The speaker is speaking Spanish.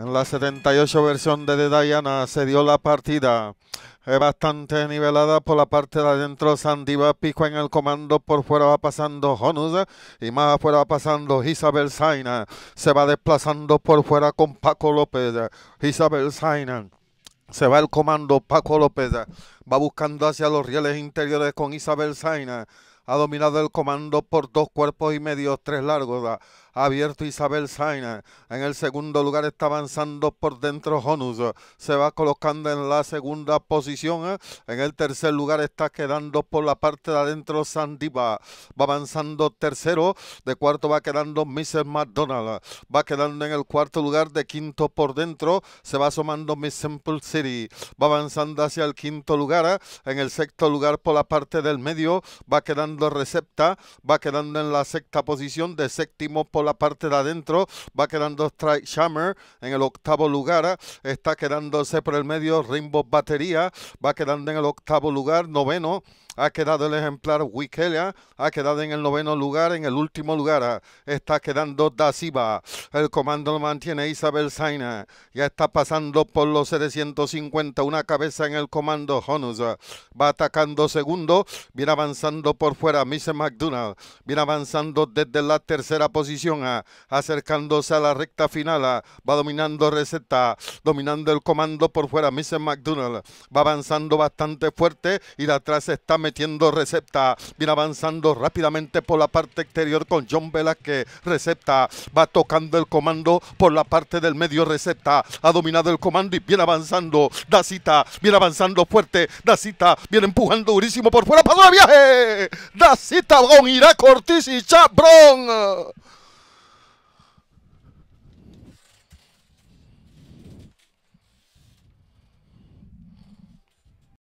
En la 78 versión de De Diana se dio la partida Es bastante nivelada por la parte de adentro. Sandiva pico en el comando. Por fuera va pasando Honus. Y más afuera va pasando Isabel Zaina. Se va desplazando por fuera con Paco López. Isabel Zaina. Se va el comando Paco López. Va buscando hacia los rieles interiores con Isabel Saina. Ha dominado el comando por dos cuerpos y medio, tres largos abierto Isabel Sainz... En el segundo lugar está avanzando por dentro Honus. Se va colocando en la segunda posición. En el tercer lugar está quedando por la parte de adentro Sandiva. Va avanzando tercero. De cuarto va quedando Mrs. McDonald. Va quedando en el cuarto lugar. De quinto por dentro se va asomando Miss Simple City. Va avanzando hacia el quinto lugar. En el sexto lugar por la parte del medio va quedando Recepta. Va quedando en la sexta posición de séptimo por la parte de adentro. Va quedando Strike Shammer en el octavo lugar. Está quedándose por el medio Rainbow Batería. Va quedando en el octavo lugar. Noveno ha quedado el ejemplar Wikelia. ha quedado en el noveno lugar, en el último lugar ah, está quedando Daciba. el comando lo mantiene Isabel Saina, ah, ya está pasando por los 750, una cabeza en el comando Honus, ah, va atacando segundo, viene avanzando por fuera Miss McDonald, viene avanzando desde la tercera posición, acercándose a la recta final, va dominando receta, dominando el comando por fuera Miss McDonald, va avanzando bastante fuerte y de atrás está metiendo recepta. Viene avanzando rápidamente por la parte exterior con John que Recepta. Va tocando el comando por la parte del medio. Recepta. Ha dominado el comando y viene avanzando. cita Viene avanzando fuerte. cita Viene empujando durísimo por fuera. ¡Para el viaje! Dacita con Irá Cortiz y Chabrón.